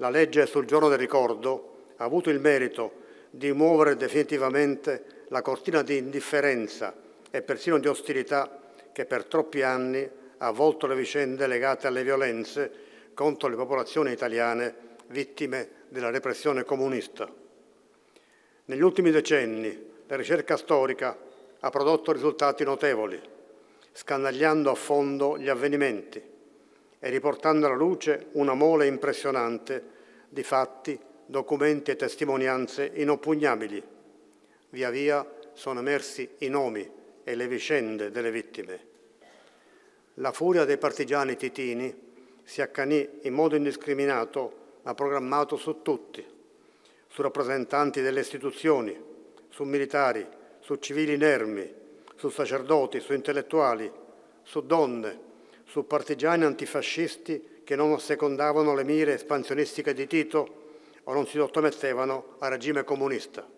La legge sul giorno del ricordo ha avuto il merito di muovere definitivamente la cortina di indifferenza e persino di ostilità che per troppi anni ha volto le vicende legate alle violenze contro le popolazioni italiane vittime della repressione comunista. Negli ultimi decenni la ricerca storica ha prodotto risultati notevoli, scandagliando a fondo gli avvenimenti, e riportando alla luce una mole impressionante di fatti, documenti e testimonianze inoppugnabili. Via via sono emersi i nomi e le vicende delle vittime. La furia dei partigiani titini si accanì in modo indiscriminato ma programmato su tutti, su rappresentanti delle istituzioni, su militari, su civili inermi, su sacerdoti, su intellettuali, su donne, su partigiani antifascisti che non assecondavano le mire espansionistiche di Tito o non si sottomettevano al regime comunista.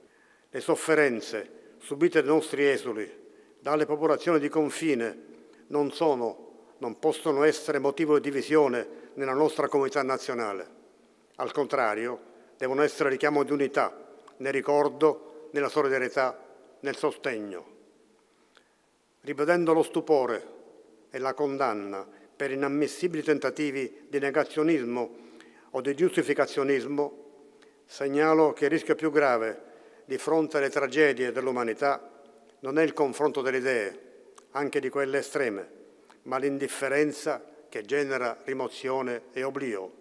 Le sofferenze subite dai nostri esuli, dalle popolazioni di confine, non sono, non possono essere motivo di divisione nella nostra comunità nazionale. Al contrario, devono essere richiamo di unità, nel ricordo, nella solidarietà, nel sostegno. Ribadendo lo stupore e la condanna per inammissibili tentativi di negazionismo o di giustificazionismo, segnalo che il rischio più grave di fronte alle tragedie dell'umanità non è il confronto delle idee, anche di quelle estreme, ma l'indifferenza che genera rimozione e oblio.